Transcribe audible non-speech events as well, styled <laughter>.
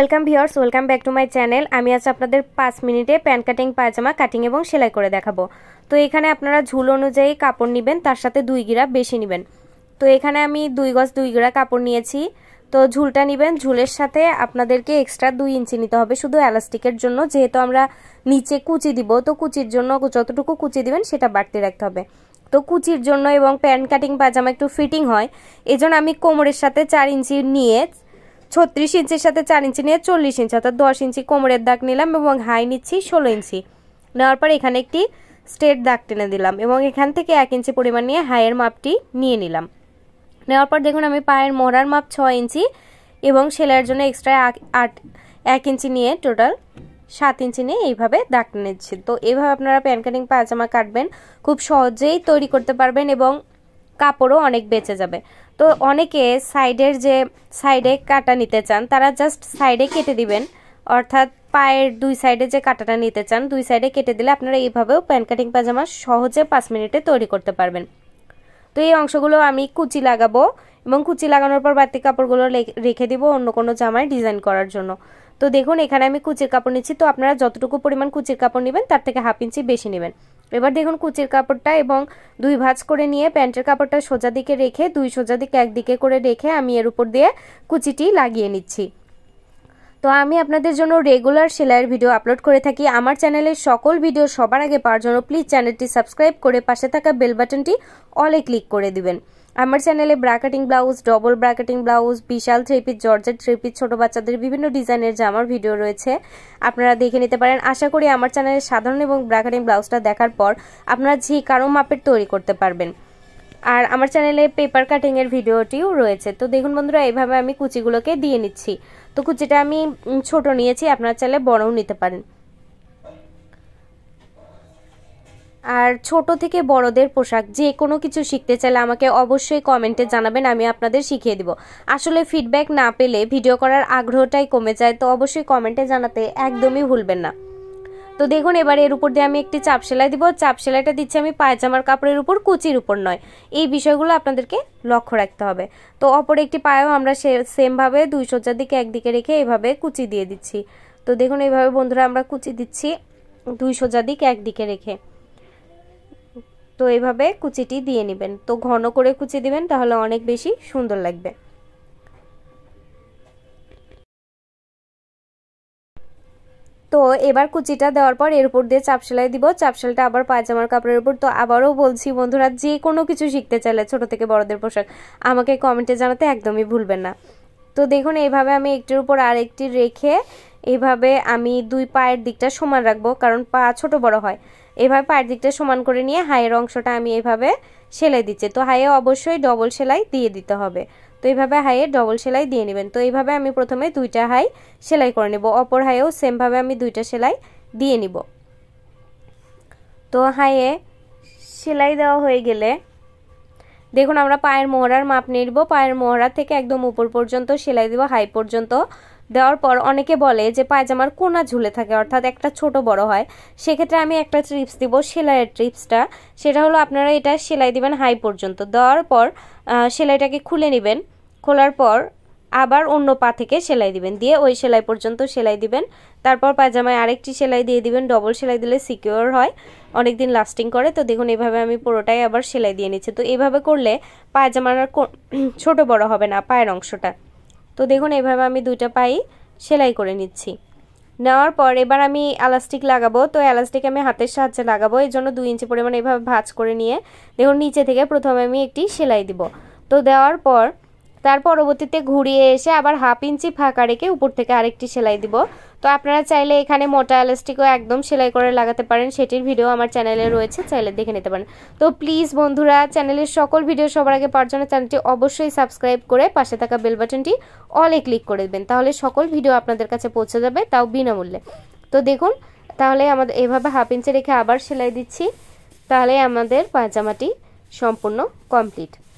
welcome viewers welcome back to my channel আমি আজ আপনাদের পাঁচ মিনিটে প্যান কাটিং পায়জামা কাটিং এবং সেলাই করে দেখাবো তো এখানে আপনারা ঝুল অনুযায়ী কাপড় নেবেন তার সাথে দুই গিরা বেশি নেবেন তো এখানে আমি দুই গজ দুই গিরা কাপড় নিয়েছি তো ঝুলটা নেবেন ঝুলের সাথে আপনাদেরকে এক্সট্রা দুই ইঞ্চি নিতে হবে শুধু এলাস্টিকের জন্য যেহেতু আমরা নিচে কুচি দিব তো কুচির জন্য যতটুকু কুচি দিবেন সেটা বাড়তি রাখতে হবে তো কুচির জন্য এবং প্যান্ট কাটিং পায়জামা একটু ফিটিং হয় এজন্য আমি কোমরের সাথে চার ইঞ্চি নিয়ে ছত্রিশ ইঞ্চির সাথে চার ইঞ্চি নিয়ে চল্লিশ ইঞ্চি অর্থাৎ দশ ইঞ্চি কোমরের দাগ নিলাম এবং হাই নিচ্ছি ষোলো ইঞ্চি নেওয়ার পর এখানে একটি স্ট্রেট দাগ টেনে দিলাম এবং এখান থেকে এক ইঞ্চি পরিমাণ নিয়ে হাইয়ের মাপটি নিয়ে নিলাম নেওয়ার পর দেখুন আমি পায়ের মোড়ার মাপ ছ ইঞ্চি এবং সেলাইয়ের জন্য এক্সট্রা আট এক ইঞ্চি নিয়ে টোটাল সাত ইঞ্চি নিয়ে এইভাবে দাগ নিচ্ছি তো এইভাবে আপনারা প্যান কাটিং পায়জামা কাটবেন খুব সহজেই তৈরি করতে পারবেন এবং কাপড়ও অনেক বেঁচে যাবে তো অনেকে সাইডের যে সাইডে কাটা নিতে চান তারা জাস্ট সাইডে কেটে দিবেন অর্থাৎ পায়ের দুই সাইডে যে কাটাটা নিতে চান দুই সাইডে কেটে দিলে আপনারা এইভাবেও প্যান্ট কাটিং পাজামা সহজে পাঁচ মিনিটে তৈরি করতে পারবেন তো এই অংশগুলো আমি কুচি লাগাবো এবং কুচি লাগানোর পর বাড়তি কাপড়গুলো রেখে দিব অন্য কোনো জামায় ডিজাইন করার জন্য তো দেখুন এখানে আমি কুচির কাপড় নিচ্ছি তো আপনারা যতটুকু পরিমাণ কুচির কাপড় নেবেন তার থেকে হাফ ইঞ্চি বেশি নেবেন এবার দেখুন কুচির কাপড়টা এবং দুই ভাঁজ করে নিয়ে প্যান্টের কাপড়টা সোজা দিকে রেখে দুই সোজা দিকে একদিকে করে রেখে আমি এর উপর দিয়ে কুচিটি লাগিয়ে নিচ্ছি তো আমি আপনাদের জন্য রেগুলার সেলাইয়ের ভিডিও আপলোড করে থাকি আমার চ্যানেলের সকল ভিডিও সবার আগে পাওয়ার জন্য প্লিজ চ্যানেলটি সাবস্ক্রাইব করে পাশে থাকা বেল বাটনটি অলে ক্লিক করে দিবেন আমার চ্যানেলে bracketing blouse double bracketing blouse বিশাল থ্রিপিস জর্জেট থ্রিপিস ছোট বাচ্চাদের বিভিন্ন ডিজাইনের জামার ভিডিও রয়েছে আপনারা দেখে নিতে পারেন আশা করি আমার চ্যানেলে সাধারণ এবং ব্র্যাকেটিং ব্লাউজটা দেখার পর আপনারা যে কারো মাপের তৈরি করতে পারবেন আর আমার চ্যানেলে পেপার কাটিংয়ের ভিডিওটিও রয়েছে তো দেখুন বন্ধুরা এইভাবে আমি কুচিগুলোকে দিয়ে নিচ্ছি তো কুচিটা আমি ছোট নিয়েছি আপনার চাইলে বড়ও নিতে পারেন আর ছোট থেকে বড়দের পোশাক যে কোনো কিছু শিখতে চাইলে আমাকে অবশ্যই কমেন্টে জানাবেন আমি আপনাদের শিখিয়ে দিব আসলে ফিডব্যাক না পেলে ভিডিও করার আগ্রহটাই কমে যায় তো অবশ্যই কমেন্টে জানাতে একদমই ভুলবেন না তো দেখুন এবার এর উপর দিয়ে আমি একটি চাপ সেলাই দিব চাপ সেলাইটা দিচ্ছি আমি পায়জামার কাপড়ের উপর কুচির উপর নয় এই বিষয়গুলো আপনাদেরকে লক্ষ্য রাখতে হবে তো অপর একটি পায়েও আমরা সেমভাবে দুই সজ্জার দিকে একদিকে রেখে এভাবে কুচি দিয়ে দিচ্ছি তো দেখুন এইভাবে বন্ধুরা আমরা কুচি দিচ্ছি দুই সজ্জার দিক একদিকে রেখে তো এইভাবে কুচিটি দিয়ে নেবেন তো ঘন করে কুচি দিবেন তাহলে অনেক বেশি সুন্দর লাগবে তো এবার কুচিটা দেওয়ার পর এর উপর দিয়ে চাপ সেলাই দিব চাপ সেলাইটা আবার পায়জামার কাপড়ের উপর তো আবারও বলছি বন্ধুরা যে কোনো কিছু শিখতে চাইলে ছোট থেকে বড়দের পোশাক আমাকে কমেন্টে জানাতে একদমই ভুলবেন না তো দেখুন এইভাবে আমি একটির উপর আরেকটি রেখে এইভাবে আমি দুই পায়ের দিকটা সমান রাখবো কারণ পা ছোট বড় হয় এভাবে পায়ের দিকটা সমান করে নিয়ে হায়ের অংশটা আমি এভাবে সেলাই দিচ্ছি তো হায়ে অবশ্যই ডবল সেলাই দিয়ে দিতে হবে তো এইভাবে হাইয়ে ডবল সেলাই দিয়ে নেবেন তো এইভাবে আমি প্রথমে দুইটা হাই সেলাই করে নেব অপর হাইয়েও সেমভাবে আমি দুইটা সেলাই দিয়ে নিব তো হাইয়ে সেলাই দেওয়া হয়ে গেলে দেখুন আমরা পায়ের মোহরার মাপ নিব পায়ের মোহরা থেকে একদম উপর পর্যন্ত সেলাই দেব হাই পর্যন্ত দেওয়ার পর অনেকে বলে যে পায়জামার কোনা ঝুলে থাকে অর্থাৎ একটা ছোট বড় হয় সেক্ষেত্রে আমি একটা ট্রিপস দিব সেলাইয়ের ট্রিপসটা সেটা হলো আপনারা এটা সেলাই দিবেন হাই পর্যন্ত দেওয়ার পর সেলাইটাকে খুলে নেবেন খোলার পর আবার অন্য পা থেকে সেলাই দিবেন দিয়ে ওই সেলাই পর্যন্ত সেলাই দিবেন তারপর পায়জামায় আরেকটি সেলাই দিয়ে দিবেন ডবল সেলাই দিলে সিকিওর হয় অনেক দিন লাস্টিং করে তো দেখুন এভাবে আমি পুরোটাই আবার সেলাই দিয়ে নিচ্ছি তো এভাবে করলে পায়জামার <clears throat> ছোট বড় হবে না পায়ের অংশটা তো দেখুন এভাবে আমি দুইটা পাই সেলাই করে নিচ্ছি নেওয়ার পর এবার আমি এলাস্টিক লাগাবো তো এলাস্টিক আমি হাতের সাহায্যে লাগাবো এর জন্য দুই ইঞ্চি পরিমাণ এভাবে ভাঁজ করে নিয়ে দেখুন নিচে থেকে প্রথমে আমি একটি সেলাই দিব তো দেওয়ার পর তার পরবর্তীতে ঘুরিয়ে এসে আবার হাফ ইঞ্চি ফাঁকা রেখে উপর থেকে আরেকটি সেলাই দিব তো আপনারা চাইলে এখানে মোটা এলাস্টিকও একদম সেলাই করে লাগাতে পারেন সেটির ভিডিও আমার চ্যানেলে রয়েছে চাইলে দেখে নিতে পারেন তো প্লিজ বন্ধুরা চ্যানেলের সকল ভিডিও সবার আগে পাওয়ার জন্য চ্যানেলটি অবশ্যই সাবস্ক্রাইব করে পাশে থাকা বেল বাটনটি অলে ক্লিক করে দেবেন তাহলে সকল ভিডিও আপনাদের কাছে পৌঁছে যাবে তাও বিনামূল্যে তো দেখুন তাহলে আমাদের এভাবে হাফ ইঞ্চি রেখে আবার সেলাই দিচ্ছি তাহলে আমাদের পায়জামাটি সম্পূর্ণ কমপ্লিট